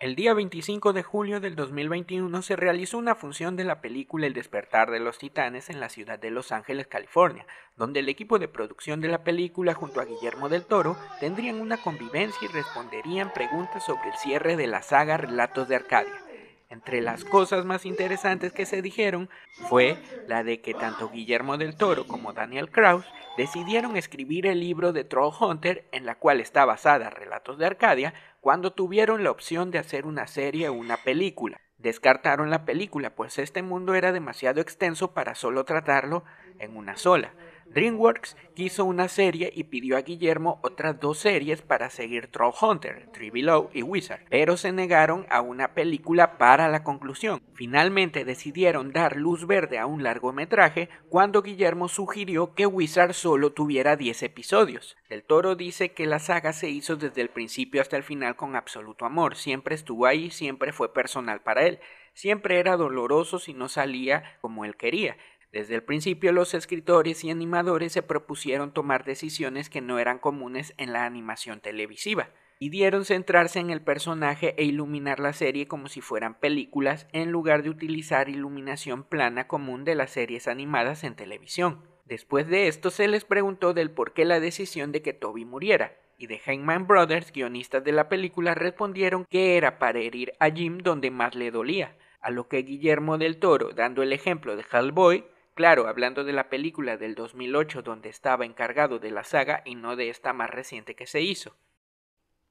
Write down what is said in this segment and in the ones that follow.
El día 25 de julio del 2021 se realizó una función de la película El despertar de los titanes en la ciudad de Los Ángeles, California, donde el equipo de producción de la película junto a Guillermo del Toro tendrían una convivencia y responderían preguntas sobre el cierre de la saga Relatos de Arcadia. Entre las cosas más interesantes que se dijeron fue la de que tanto Guillermo del Toro como Daniel Kraus decidieron escribir el libro de Hunter en la cual está basada Relatos de Arcadia cuando tuvieron la opción de hacer una serie o una película. Descartaron la película pues este mundo era demasiado extenso para solo tratarlo en una sola. DreamWorks quiso una serie y pidió a Guillermo otras dos series para seguir Trollhunter, Tree Below y Wizard, pero se negaron a una película para la conclusión. Finalmente decidieron dar luz verde a un largometraje cuando Guillermo sugirió que Wizard solo tuviera 10 episodios. El Toro dice que la saga se hizo desde el principio hasta el final con absoluto amor, siempre estuvo ahí, siempre fue personal para él. Siempre era doloroso si no salía como él quería, desde el principio los escritores y animadores se propusieron tomar decisiones que no eran comunes en la animación televisiva, y dieron centrarse en el personaje e iluminar la serie como si fueran películas en lugar de utilizar iluminación plana común de las series animadas en televisión. Después de esto se les preguntó del por qué la decisión de que Toby muriera, y de Hangman Brothers, guionistas de la película, respondieron que era para herir a Jim donde más le dolía, a lo que Guillermo del Toro, dando el ejemplo de Hellboy, Claro, hablando de la película del 2008 donde estaba encargado de la saga y no de esta más reciente que se hizo.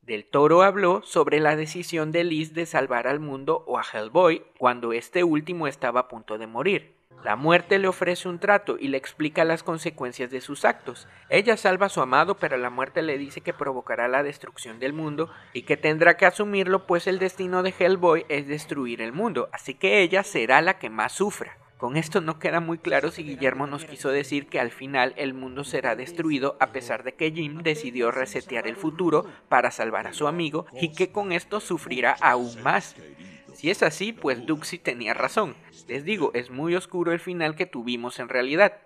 Del Toro habló sobre la decisión de Liz de salvar al mundo o a Hellboy cuando este último estaba a punto de morir. La muerte le ofrece un trato y le explica las consecuencias de sus actos. Ella salva a su amado, pero la muerte le dice que provocará la destrucción del mundo y que tendrá que asumirlo, pues el destino de Hellboy es destruir el mundo, así que ella será la que más sufra. Con esto no queda muy claro si Guillermo nos quiso decir que al final el mundo será destruido a pesar de que Jim decidió resetear el futuro para salvar a su amigo y que con esto sufrirá aún más. Si es así, pues Duxi tenía razón. Les digo, es muy oscuro el final que tuvimos en realidad.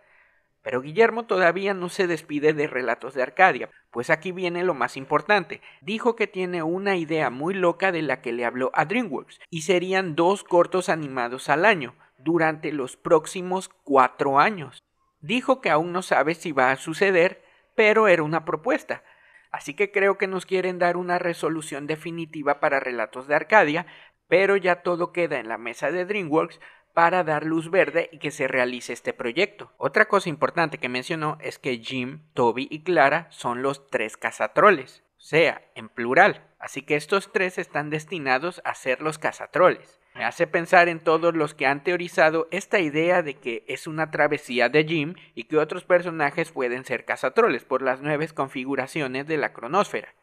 Pero Guillermo todavía no se despide de Relatos de Arcadia, pues aquí viene lo más importante. Dijo que tiene una idea muy loca de la que le habló a DreamWorks, y serían dos cortos animados al año, durante los próximos cuatro años. Dijo que aún no sabe si va a suceder, pero era una propuesta. Así que creo que nos quieren dar una resolución definitiva para Relatos de Arcadia, pero ya todo queda en la mesa de DreamWorks para dar luz verde y que se realice este proyecto. Otra cosa importante que mencionó es que Jim, Toby y Clara son los tres cazatroles sea, en plural. Así que estos tres están destinados a ser los cazatroles. Me hace pensar en todos los que han teorizado esta idea de que es una travesía de Jim y que otros personajes pueden ser cazatroles por las nuevas configuraciones de la cronósfera.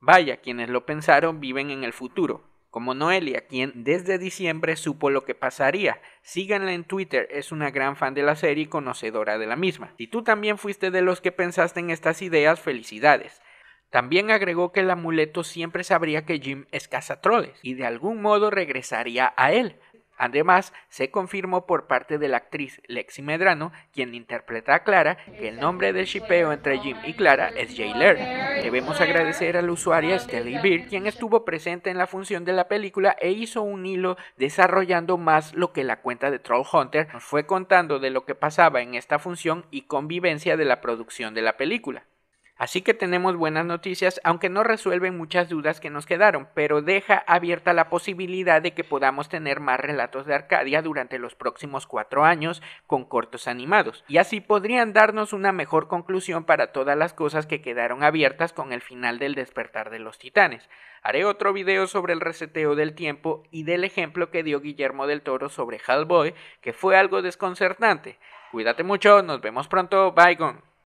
Vaya, quienes lo pensaron viven en el futuro, como Noelia, quien desde diciembre supo lo que pasaría. Síganla en Twitter, es una gran fan de la serie y conocedora de la misma. Si tú también fuiste de los que pensaste en estas ideas, felicidades. También agregó que el amuleto siempre sabría que Jim es cazatroles y de algún modo regresaría a él. Además, se confirmó por parte de la actriz Lexi Medrano, quien interpreta a Clara, que el nombre del shipeo entre Jim y Clara es Jay Debemos agradecer a la usuaria Stelly quien estuvo presente en la función de la película e hizo un hilo desarrollando más lo que la cuenta de Troll Hunter nos fue contando de lo que pasaba en esta función y convivencia de la producción de la película. Así que tenemos buenas noticias, aunque no resuelven muchas dudas que nos quedaron, pero deja abierta la posibilidad de que podamos tener más relatos de Arcadia durante los próximos cuatro años con cortos animados, y así podrían darnos una mejor conclusión para todas las cosas que quedaron abiertas con el final del despertar de los titanes. Haré otro video sobre el reseteo del tiempo y del ejemplo que dio Guillermo del Toro sobre Hellboy, que fue algo desconcertante. Cuídate mucho, nos vemos pronto, bye gone.